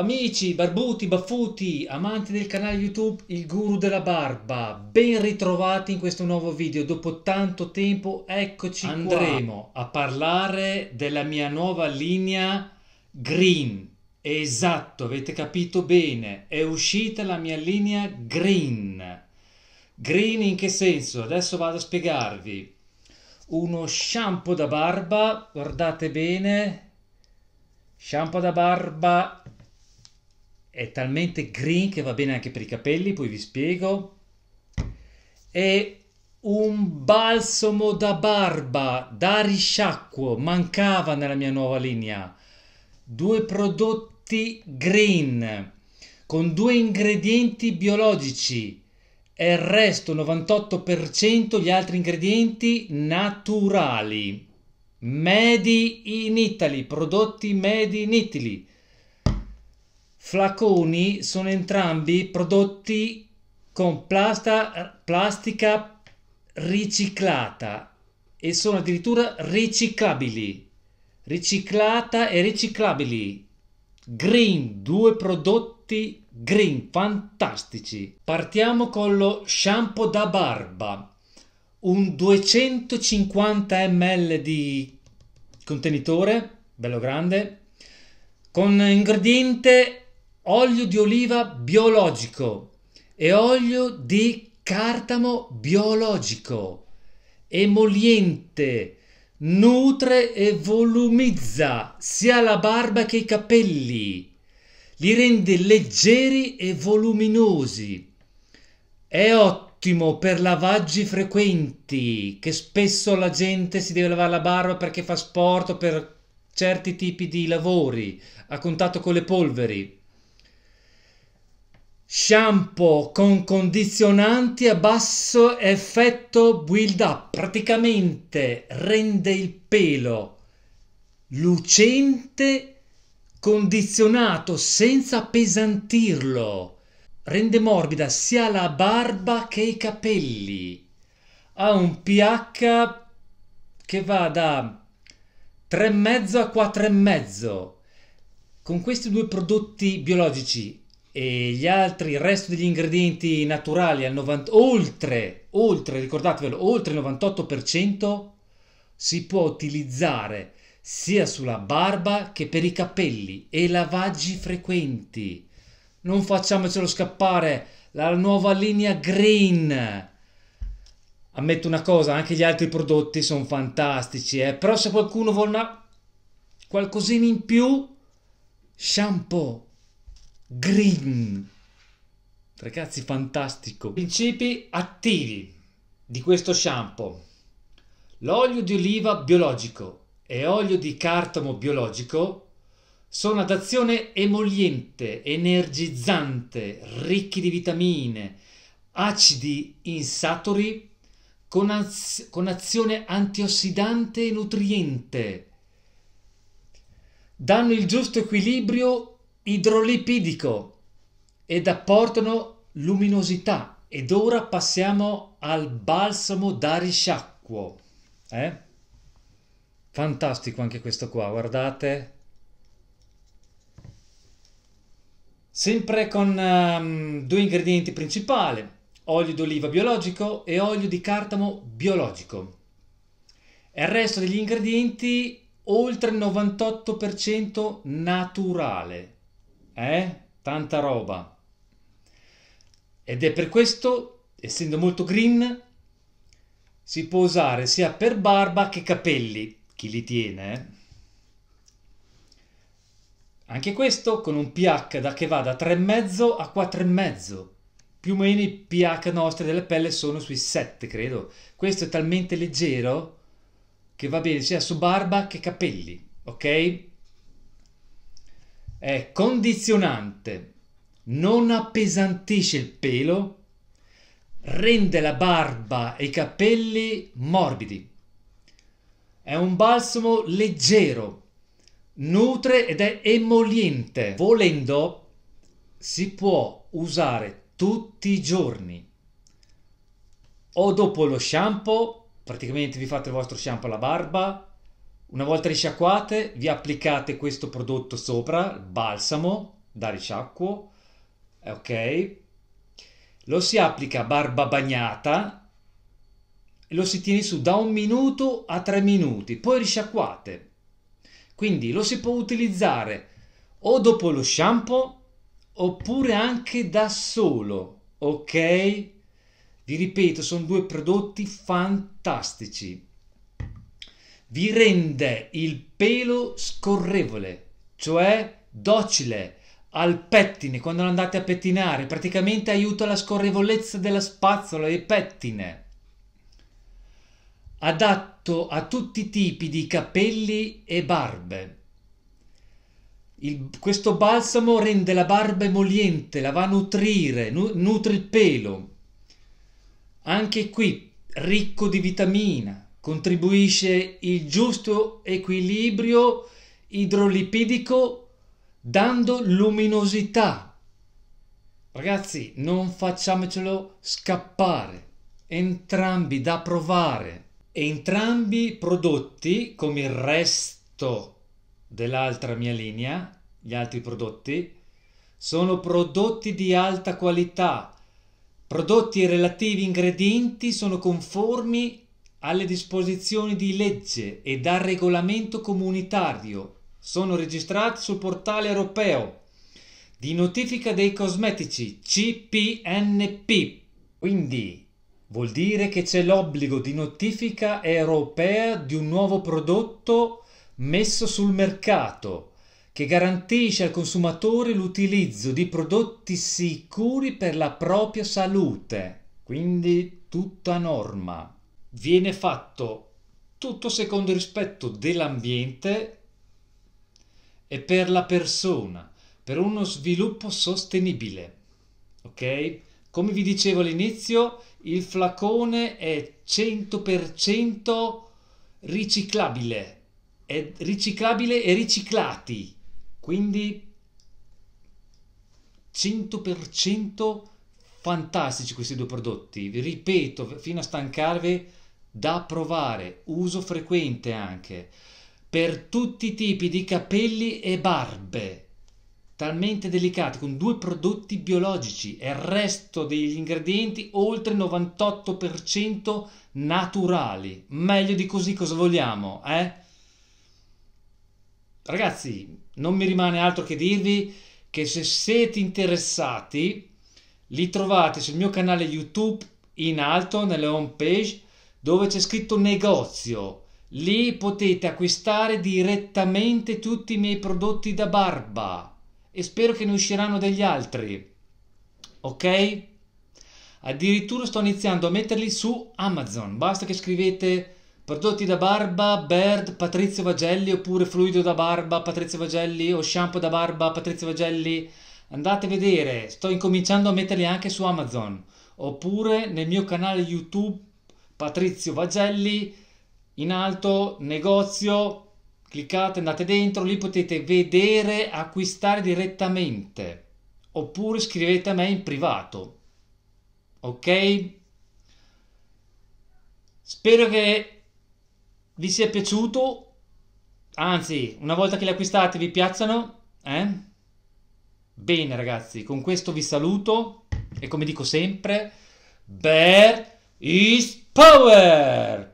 amici barbuti, baffuti, amanti del canale YouTube Il Guru della Barba, ben ritrovati in questo nuovo video. Dopo tanto tempo, eccoci Andremo qua. a parlare della mia nuova linea Green. Esatto, avete capito bene, è uscita la mia linea Green. Green in che senso? Adesso vado a spiegarvi. Uno shampoo da barba, guardate bene, shampoo da barba è talmente green che va bene anche per i capelli, poi vi spiego. È un balsamo da barba da risciacquo, mancava nella mia nuova linea. Due prodotti green con due ingredienti biologici e il resto 98% gli altri ingredienti naturali. Made in Italy, prodotti made in Italy flaconi sono entrambi prodotti con plasta, plastica riciclata e sono addirittura riciclabili. Riciclata e riciclabili. Green, due prodotti green, fantastici. Partiamo con lo shampoo da barba. Un 250 ml di contenitore, bello grande, con ingrediente olio di oliva biologico e olio di cartamo biologico, emoliente, nutre e volumizza sia la barba che i capelli, li rende leggeri e voluminosi. È ottimo per lavaggi frequenti, che spesso la gente si deve lavare la barba perché fa sport o per certi tipi di lavori a contatto con le polveri shampoo con condizionanti a basso effetto build up praticamente rende il pelo lucente condizionato senza appesantirlo rende morbida sia la barba che i capelli ha un pH che va da 3,5 a 4,5 con questi due prodotti biologici e gli altri, il resto degli ingredienti naturali al 90, oltre, oltre, ricordatevelo, oltre il 98% si può utilizzare sia sulla barba che per i capelli e lavaggi frequenti. Non facciamocelo scappare la nuova linea green. Ammetto una cosa, anche gli altri prodotti sono fantastici, eh? però se qualcuno vuole una... qualcosina in più, shampoo Green. Ragazzi, fantastico. Principi attivi di questo shampoo. L'olio di oliva biologico e olio di cartamo biologico sono ad azione emoliente, energizzante, ricchi di vitamine, acidi insaturi con, az- con azione antiossidante e nutriente. Danno il giusto equilibrio idrolipidico ed apportano luminosità. Ed ora passiamo al balsamo da risciacquo. Eh? Fantastico anche questo qua, guardate. Sempre con um, due ingredienti principali, olio d'oliva biologico e olio di cartamo biologico. E il resto degli ingredienti oltre il 98% naturale eh? Tanta roba. Ed è per questo, essendo molto green, si può usare sia per barba che capelli, chi li tiene. Eh. Anche questo con un pH da che va da 3,5 a 4,5. Più o meno i pH nostri della pelle sono sui 7, credo. Questo è talmente leggero che va bene sia su barba che capelli, ok? è condizionante, non appesantisce il pelo, rende la barba e i capelli morbidi. È un balsamo leggero, nutre ed è emoliente. Volendo, si può usare tutti i giorni o dopo lo shampoo, praticamente vi fate il vostro shampoo alla barba una volta risciacquate, vi applicate questo prodotto sopra, il balsamo da risciacquo, eh, ok? Lo si applica a barba bagnata, e lo si tiene su da un minuto a tre minuti, poi risciacquate. Quindi lo si può utilizzare o dopo lo shampoo oppure anche da solo, ok? Vi ripeto, sono due prodotti fantastici vi rende il pelo scorrevole, cioè docile al pettine quando andate a pettinare, praticamente aiuta la scorrevolezza della spazzola e pettine. Adatto a tutti i tipi di capelli e barbe. Il, questo balsamo rende la barba emoliente, la va a nutrire, nu, nutre il pelo. Anche qui ricco di vitamina, contribuisce il giusto equilibrio idrolipidico dando luminosità. Ragazzi, non facciamocelo scappare, entrambi da provare. Entrambi i prodotti, come il resto dell'altra mia linea, gli altri prodotti, sono prodotti di alta qualità. Prodotti e relativi ingredienti sono conformi alle disposizioni di legge e dal regolamento comunitario sono registrati sul portale europeo di notifica dei cosmetici CPNP. Quindi vuol dire che c'è l'obbligo di notifica europea di un nuovo prodotto messo sul mercato che garantisce al consumatore l'utilizzo di prodotti sicuri per la propria salute. Quindi tutta norma viene fatto tutto secondo il rispetto dell'ambiente e per la persona, per uno sviluppo sostenibile. Ok? Come vi dicevo all'inizio, il flacone è 100% riciclabile, è riciclabile e riciclati, quindi 100% fantastici questi due prodotti. Vi ripeto fino a stancarvi da provare, uso frequente anche, per tutti i tipi di capelli e barbe, talmente delicati, con due prodotti biologici e il resto degli ingredienti oltre 98% naturali. Meglio di così cosa vogliamo, eh? Ragazzi, non mi rimane altro che dirvi che se siete interessati, li trovate sul mio canale YouTube in alto, nelle home page, dove c'è scritto negozio. Lì potete acquistare direttamente tutti i miei prodotti da barba e spero che ne usciranno degli altri. Ok? Addirittura sto iniziando a metterli su Amazon. Basta che scrivete prodotti da barba Baird, Patrizio Vagelli oppure fluido da barba Patrizio Vagelli o shampoo da barba Patrizio Vagelli. Andate a vedere, sto incominciando a metterli anche su Amazon oppure nel mio canale YouTube Patrizio Vagelli, in alto negozio, cliccate, andate dentro, lì potete vedere, acquistare direttamente oppure scrivete a me in privato. Ok? Spero che vi sia piaciuto, anzi, una volta che li acquistate vi piacciono, eh? Bene ragazzi, con questo vi saluto e come dico sempre, Bear is power